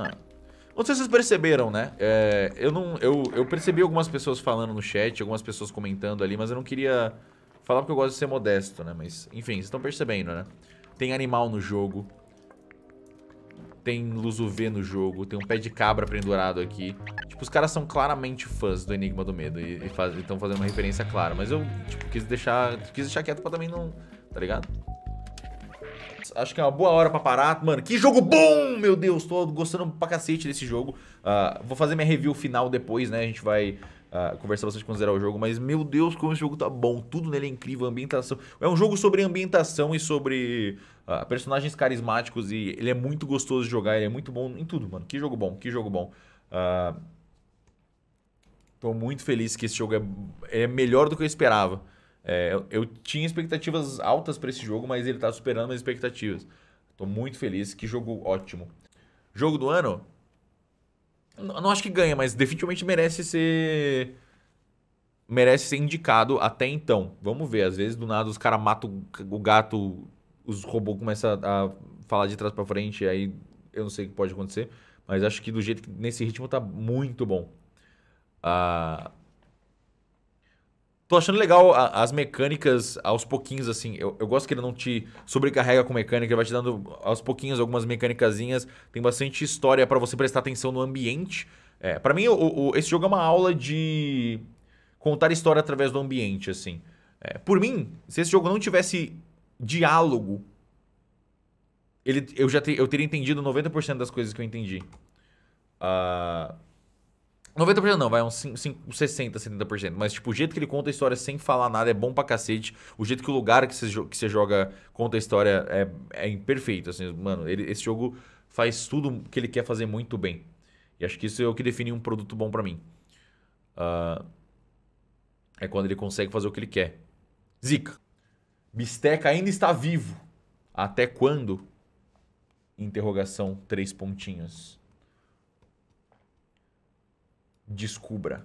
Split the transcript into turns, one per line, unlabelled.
Ah. Não sei se vocês perceberam, né? É, eu não. Eu, eu percebi algumas pessoas falando no chat, algumas pessoas comentando ali, mas eu não queria falar porque eu gosto de ser modesto, né? Mas, enfim, vocês estão percebendo, né? Tem animal no jogo. Tem luz UV no jogo. Tem um pé de cabra pendurado aqui. Tipo, os caras são claramente fãs do Enigma do Medo e estão faz, fazendo uma referência clara. Mas eu, tipo, quis deixar, quis deixar quieto pra também não. Tá ligado? Acho que é uma boa hora pra parar. Mano, que jogo bom! Meu Deus, tô gostando pra cacete desse jogo. Uh, vou fazer minha review final depois, né? A gente vai uh, conversar bastante com zerar o jogo. Mas, meu Deus, como esse jogo tá bom. Tudo nele é incrível, a ambientação. É um jogo sobre ambientação e sobre uh, personagens carismáticos. E ele é muito gostoso de jogar, ele é muito bom em tudo, mano. Que jogo bom, que jogo bom. Uh, tô muito feliz que esse jogo é, é melhor do que eu esperava. É, eu, eu, tinha expectativas altas para esse jogo, mas ele está superando minhas expectativas. Estou muito feliz, que jogo ótimo. Jogo do ano? Não, não acho que ganha, mas definitivamente merece ser merece ser indicado até então. Vamos ver, às vezes do nada os caras matam o gato, os robôs começam a falar de trás para frente, aí eu não sei o que pode acontecer, mas acho que do jeito que nesse ritmo tá muito bom. Ah, Tô achando legal a, as mecânicas aos pouquinhos, assim. Eu, eu gosto que ele não te sobrecarrega com mecânica, ele vai te dando aos pouquinhos algumas mecânicazinhas. Tem bastante história para você prestar atenção no ambiente. É, para mim, o, o, esse jogo é uma aula de contar história através do ambiente, assim. É, por mim, se esse jogo não tivesse diálogo, ele, eu já te, eu teria entendido 90% das coisas que eu entendi. Ah. Uh... 90% não, vai uns 60, 70%. Mas, tipo, o jeito que ele conta a história sem falar nada é bom pra cacete. O jeito que o lugar que você, que você joga conta a história é, é imperfeito. Assim, mano, ele, esse jogo faz tudo que ele quer fazer muito bem. E acho que isso é o que define um produto bom para mim. Uh, é quando ele consegue fazer o que ele quer. Zica. Bisteca ainda está vivo. Até quando? Interrogação, três pontinhos descubra.